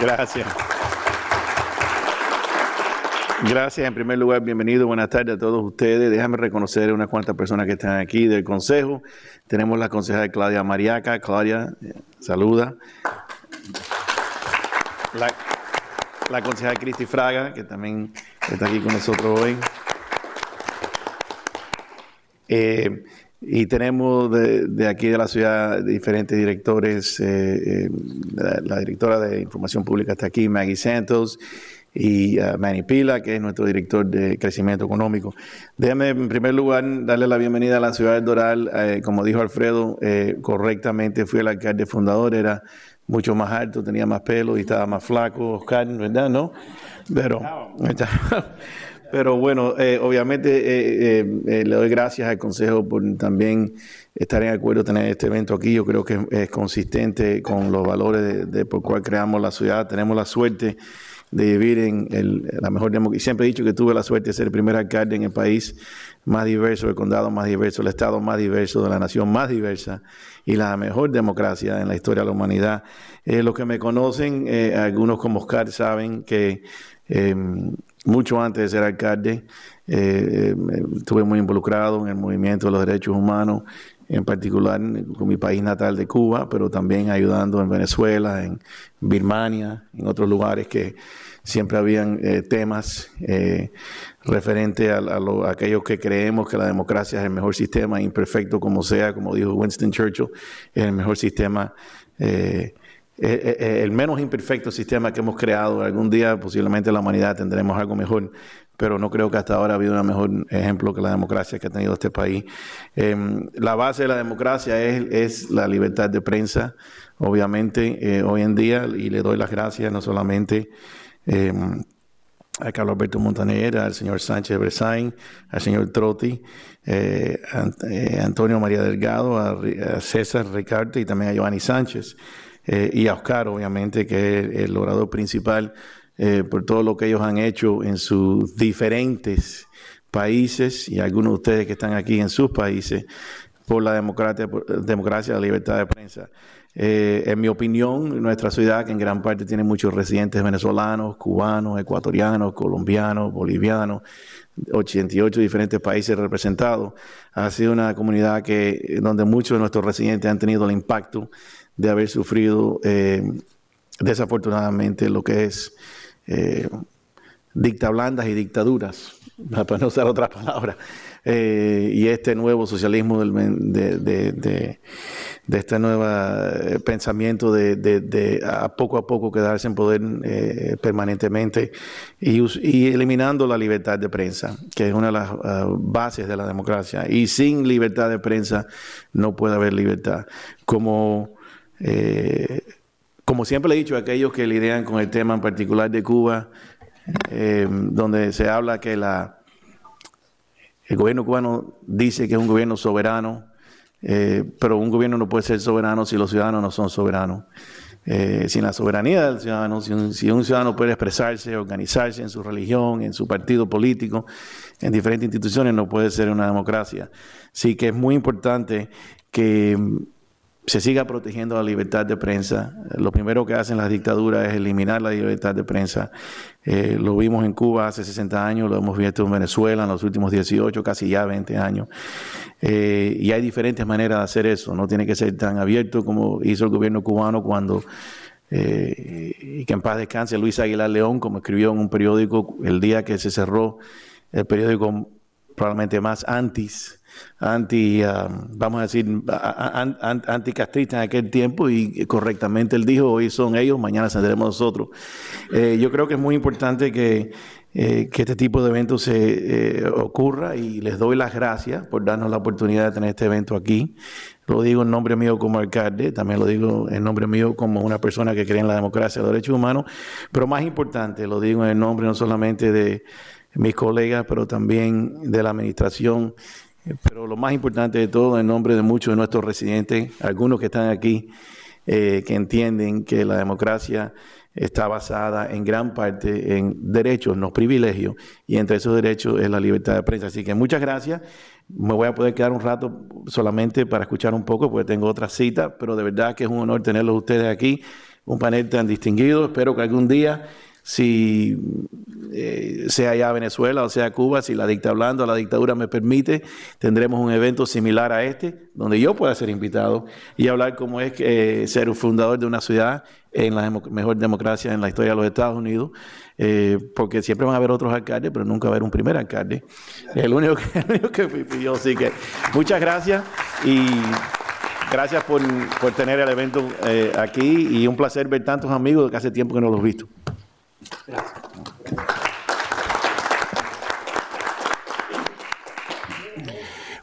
Gracias. Gracias, en primer lugar, bienvenido, buenas tardes a todos ustedes. Déjame reconocer unas cuantas personas que están aquí del Consejo. Tenemos la concejal Claudia Mariaca. Claudia, saluda. La, la concejal Cristi Fraga, que también está aquí con nosotros hoy. Eh, y tenemos de, aquí de la ciudad diferentes directores. Eh, eh, la, directora de Información Pública está aquí, Maggie Santos, y ah, Manny Pila, que es nuestro director de Crecimiento Económico. Déjame en primer lugar darle la bienvenida a la ciudad del Doral. como dijo Alfredo, correctamente fui el alcalde fundador, era mucho más alto, tenía más pelo y estaba más flaco, Oscar, ¿verdad? ¿No? Pero... Pero bueno, eh, obviamente eh, eh, le doy gracias al Consejo por también estar en acuerdo tener este evento aquí. Yo creo que es, consistente con los valores de, por cual creamos la ciudad. Tenemos la suerte de vivir en la mejor democracia. Siempre he dicho que tuve la suerte de ser el primer alcalde en el país más diverso, el condado más diverso, el estado más diverso, de la nación más diversa y la mejor democracia en la historia de la humanidad. los que me conocen, algunos como Oscar, saben que em, mucho antes de ser alcalde, eh, eh, estuve muy involucrado en el movimiento de los derechos humanos, en particular con mi país natal de Cuba, pero también ayudando en Venezuela, en Birmania, en otros lugares que siempre habían eh, temas referentes a, aquellos que creemos que la democracia es el mejor sistema, imperfecto como sea, como dijo Winston Churchill, es el mejor sistema. Eh, eh, eh, eh, el menos imperfecto sistema que hemos creado. Algún día posiblemente la humanidad tendremos algo mejor, pero no creo que hasta ahora haya habido un mejor ejemplo que la democracia que ha tenido este país. Em, la base de la democracia es, la libertad de prensa, obviamente, hoy en día, y le doy las gracias no solamente em, a Carlos Alberto Montaner, al señor Sánchez Bresain, al señor Trotti, a, Antonio María Delgado, a, César Ricardo y también a Giovanni Sánchez. Eh, y a Oscar, obviamente, que es el orador principal, eh, por todo lo que ellos han hecho en sus diferentes países y algunos de ustedes que están aquí en sus países por la democracia, democracia la libertad de prensa. Eh, en mi opinión, nuestra ciudad, que en gran parte tiene muchos residentes venezolanos, cubanos, ecuatorianos, colombianos, bolivianos, 88 diferentes países representados, ha sido una comunidad que, donde muchos de nuestros residentes han tenido el impacto de haber sufrido eh, desafortunadamente lo que es eh, dictablandas y dictaduras, para no usar otra palabra, eh, y este nuevo socialismo de, este nuevo pensamiento de, a poco a poco quedarse en poder permanentemente y, eliminando la libertad de prensa, que es una de las ah, bases de la democracia. Y sin libertad de prensa no puede haber libertad. Como eh, como siempre le he dicho a aquellos que lidian con el tema en particular de Cuba, eh, donde se habla que la, el gobierno cubano dice que es un gobierno soberano, eh, pero un gobierno no puede ser soberano si los ciudadanos no son soberanos. sin la soberanía del ciudadano, si un, ciudadano puede expresarse, organizarse en su religión, en su partido político, en diferentes instituciones, no puede ser una democracia. Así que es muy importante que se siga protegiendo la libertad de prensa. Lo primero que hacen las dictaduras es eliminar la libertad de prensa. Eh, lo vimos en Cuba hace 60 años, lo hemos visto en Venezuela en los últimos 18, casi ya 20 años. Eh, y hay diferentes maneras de hacer eso. No tiene que ser tan abierto como hizo el gobierno cubano cuando, eh, y que en paz descanse, Luis Aguilar León, como escribió en un periódico el día que se cerró el periódico probablemente más antis, anti, um, vamos a decir, anticastrista en aquel tiempo y correctamente él dijo, hoy son ellos, mañana saldremos nosotros. Eh, yo creo que es muy importante que, eh, que este tipo de eventos se eh, ocurra y les doy las gracias por darnos la oportunidad de tener este evento aquí. Lo digo en nombre mío como alcalde, también lo digo en nombre mío como una persona que cree en la democracia y los derechos humanos, pero más importante, lo digo en nombre no solamente de mis colegas, pero también de la administración. Pero lo más importante de todo, en nombre de muchos de nuestros residentes, algunos que están aquí, eh, que entienden que la democracia está basada en gran parte en derechos, no privilegios, y entre esos derechos es la libertad de prensa. Así que muchas gracias. Me voy a poder quedar un rato solamente para escuchar un poco, porque tengo otra cita, pero de verdad que es un honor tenerlos ustedes aquí, un panel tan distinguido. Espero que algún día si eh, sea ya Venezuela o sea Cuba, si la dicta hablando, la dictadura me permite, tendremos un evento similar a este, donde yo pueda ser invitado y hablar cómo es eh, ser un fundador de una ciudad en la mejor democracia en la historia de los Estados Unidos, eh, porque siempre van a haber otros alcaldes, pero nunca va a haber un primer alcalde. El único que, yo, así que muchas gracias y gracias por, tener el evento aquí y un placer ver tantos amigos que hace tiempo que no los he visto.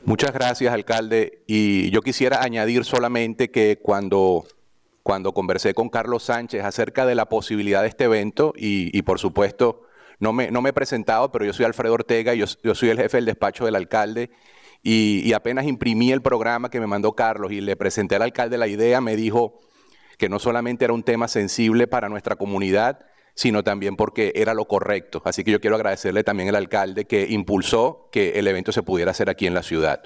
Muchas gracias, alcalde. Y yo quisiera añadir solamente que cuando, cuando conversé con Carlos Sánchez acerca de la posibilidad de este evento, y, por supuesto, no me, no me, he presentado, pero yo soy Alfredo Ortega, yo, yo soy el jefe del despacho del alcalde, y, apenas imprimí el programa que me mandó Carlos y le presenté al alcalde la idea, me dijo que no solamente era un tema sensible para nuestra comunidad, sino también porque era lo correcto. Así que yo quiero agradecerle también al alcalde que impulsó que el evento se pudiera hacer aquí en la ciudad.